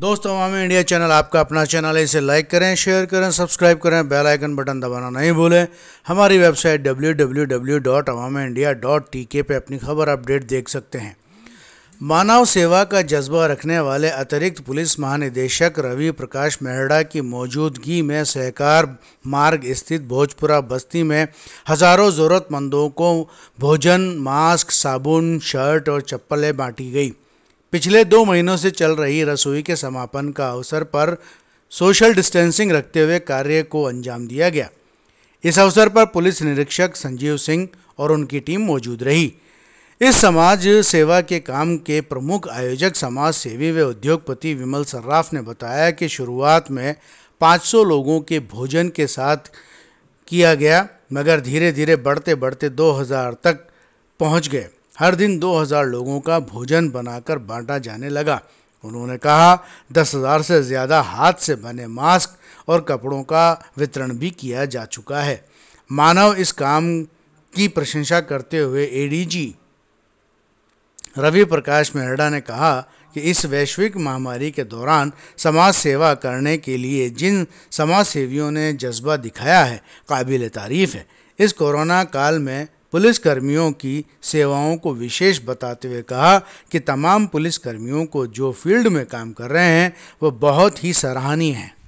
दोस्तों हमारे India channel आपका अपना चैनल है इसे लाइक करें शेयर करें सब्सक्राइब करें बेल आइकन बटन दबाना नहीं भूलें हमारी वेबसाइट के पे अपनी खबर अपडेट देख सकते हैं मानव सेवा का जज्बा रखने वाले अतिरिक्त पुलिस महानिदेशक रवि प्रकाश मेहरडा की मौजूदगी में सहकार मार्ग स्थित भोजपुरा बस्ती में हजारों ज़रूरतमंदों को भोजन मास्क साबुन शर्ट और चप्पलें बांटी गई पिछले दो महीनों से चल रही रसोई के समापन का अवसर पर सोशल डिस्टेंसिंग रखते हुए कार्य को अंजाम दिया गया इस अवसर पर पुलिस निरीक्षक संजीव सिंह और उनकी टीम मौजूद रही इस समाज सेवा के काम के प्रमुख आयोजक समाज सेवी व उद्योगपति विमल सर्राफ ने बताया कि शुरुआत में 500 लोगों के भोजन के साथ किया गया मगर धीरे धीरे बढ़ते बढ़ते 2000 तक पहुंच गए हर दिन 2000 लोगों का भोजन बनाकर बांटा जाने लगा उन्होंने कहा दस हजार से ज़्यादा हाथ से बने मास्क और कपड़ों का वितरण भी किया जा चुका है मानव इस काम की प्रशंसा करते हुए एडीजी रवि प्रकाश मेहरडा ने कहा कि इस वैश्विक महामारी के दौरान समाज सेवा करने के लिए जिन समाज सेवियों ने जज्बा दिखाया है काबिल तारीफ है इस कोरोना काल में पुलिसकर्मियों की सेवाओं को विशेष बताते हुए कहा कि तमाम पुलिसकर्मियों को जो फील्ड में काम कर रहे हैं वो बहुत ही सराहनीय हैं